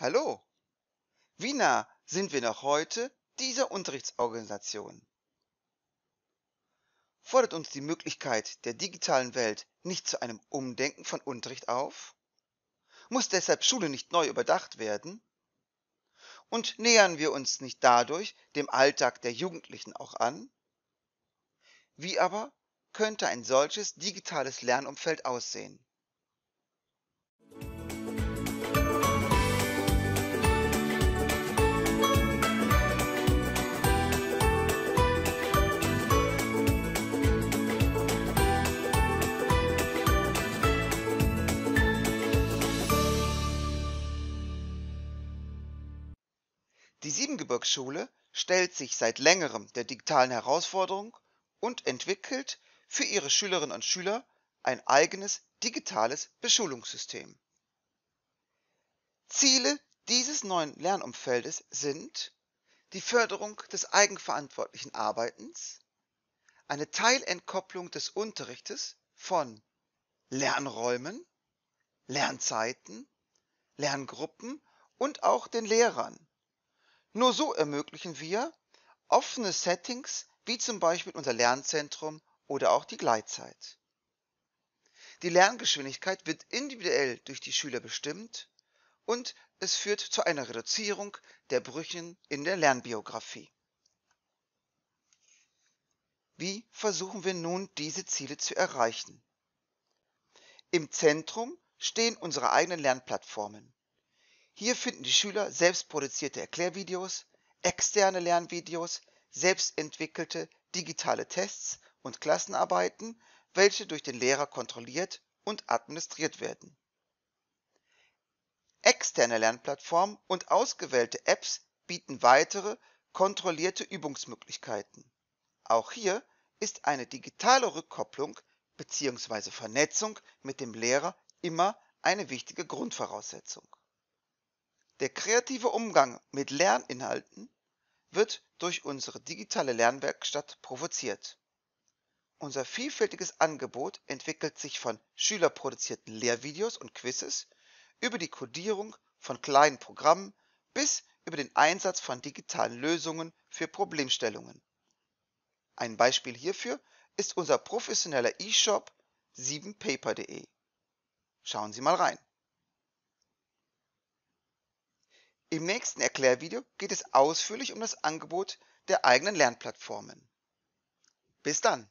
Hallo! Wie nah sind wir noch heute dieser Unterrichtsorganisation? Fordert uns die Möglichkeit der digitalen Welt nicht zu einem Umdenken von Unterricht auf? Muss deshalb Schule nicht neu überdacht werden? Und nähern wir uns nicht dadurch dem Alltag der Jugendlichen auch an? Wie aber könnte ein solches digitales Lernumfeld aussehen? Die Siebengebirgsschule stellt sich seit längerem der digitalen Herausforderung und entwickelt für ihre Schülerinnen und Schüler ein eigenes digitales Beschulungssystem. Ziele dieses neuen Lernumfeldes sind die Förderung des eigenverantwortlichen Arbeitens, eine Teilentkopplung des Unterrichtes von Lernräumen, Lernzeiten, Lerngruppen und auch den Lehrern nur so ermöglichen wir offene Settings wie zum Beispiel unser Lernzentrum oder auch die Gleitzeit. Die Lerngeschwindigkeit wird individuell durch die Schüler bestimmt und es führt zu einer Reduzierung der Brüchen in der Lernbiografie. Wie versuchen wir nun diese Ziele zu erreichen? Im Zentrum stehen unsere eigenen Lernplattformen. Hier finden die Schüler selbst produzierte Erklärvideos, externe Lernvideos, selbstentwickelte digitale Tests und Klassenarbeiten, welche durch den Lehrer kontrolliert und administriert werden. Externe Lernplattformen und ausgewählte Apps bieten weitere kontrollierte Übungsmöglichkeiten. Auch hier ist eine digitale Rückkopplung bzw. Vernetzung mit dem Lehrer immer eine wichtige Grundvoraussetzung. Der kreative Umgang mit Lerninhalten wird durch unsere digitale Lernwerkstatt provoziert. Unser vielfältiges Angebot entwickelt sich von schülerproduzierten Lehrvideos und Quizzes über die Codierung von kleinen Programmen bis über den Einsatz von digitalen Lösungen für Problemstellungen. Ein Beispiel hierfür ist unser professioneller E-Shop 7paper.de. Schauen Sie mal rein. Im nächsten Erklärvideo geht es ausführlich um das Angebot der eigenen Lernplattformen. Bis dann!